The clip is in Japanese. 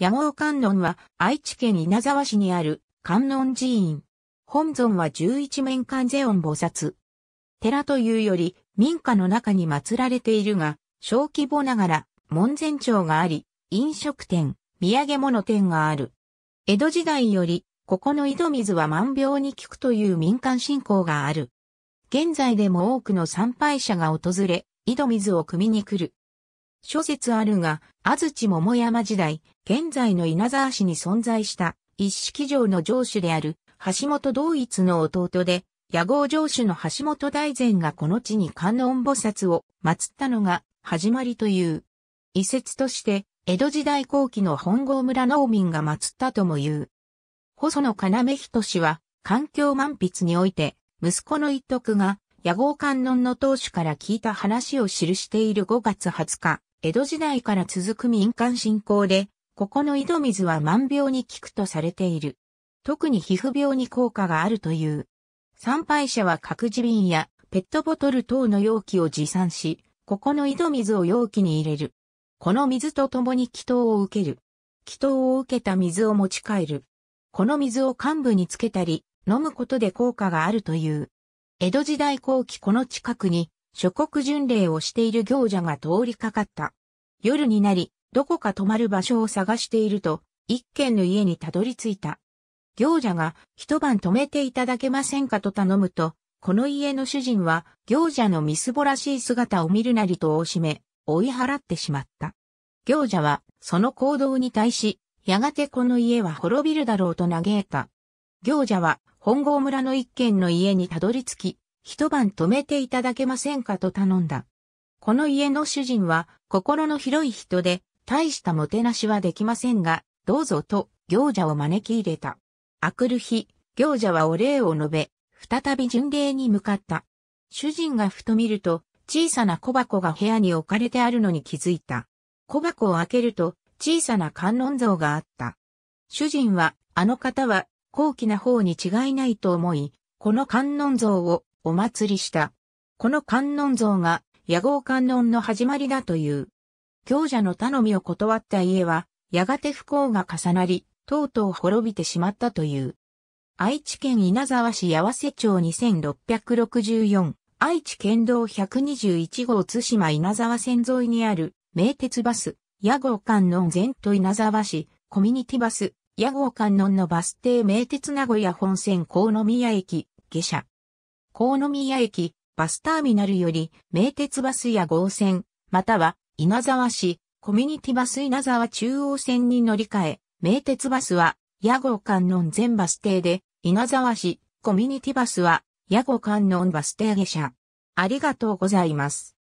山尾観音は愛知県稲沢市にある観音寺院。本尊は十一面観世音菩薩。寺というより民家の中に祀られているが、小規模ながら門前町があり、飲食店、土産物店がある。江戸時代より、ここの井戸水は万病に効くという民間信仰がある。現在でも多くの参拝者が訪れ、井戸水を汲みに来る。諸説あるが、安土桃山時代、現在の稲沢市に存在した一式城の城主である橋本道一の弟で、野豪城主の橋本大善がこの地に観音菩薩を祀ったのが始まりという。遺説として、江戸時代後期の本郷村農民が祀ったとも言う。細野要人氏は、環境満筆において、息子の一徳が、野豪観音の当主から聞いた話を記している5月20日、江戸時代から続く民間信仰で、ここの井戸水は万病に効くとされている。特に皮膚病に効果があるという。参拝者は各自瓶やペットボトル等の容器を持参し、ここの井戸水を容器に入れる。この水と共に祈祷を受ける。祈祷を受けた水を持ち帰る。この水を幹部につけたり、飲むことで効果があるという。江戸時代後期この近くに諸国巡礼をしている行者が通りかかった。夜になり、どこか泊まる場所を探していると、一軒の家にたどり着いた。行者が一晩泊めていただけませんかと頼むと、この家の主人は行者のみすぼらしい姿を見るなりとおしめ、追い払ってしまった。行者はその行動に対し、やがてこの家は滅びるだろうと嘆いた。行者は本郷村の一軒の家にたどり着き、一晩泊めていただけませんかと頼んだ。この家の主人は心の広い人で、大したもてなしはできませんが、どうぞと行者を招き入れた。あくる日、行者はお礼を述べ、再び巡礼に向かった。主人がふと見ると、小さな小箱が部屋に置かれてあるのに気づいた。小箱を開けると、小さな観音像があった。主人は、あの方は、高貴な方に違いないと思い、この観音像をお祭りした。この観音像が野号観音の始まりだという。強者の頼みを断った家は、やがて不幸が重なり、とうとう滅びてしまったという。愛知県稲沢市八瀬町2664、愛知県道121号津島稲沢線沿いにある、名鉄バス、屋号観音前と稲沢市、コミュニティバス、屋号観音のバス停名鉄名古屋本線野宮駅、下車。河宮駅、バスターミナルより、名鉄バスや号線、または、稲沢市、コミュニティバス稲沢中央線に乗り換え、名鉄バスは、屋号観音全バス停で、稲沢市、コミュニティバスは、屋号観音バス停下車。ありがとうございます。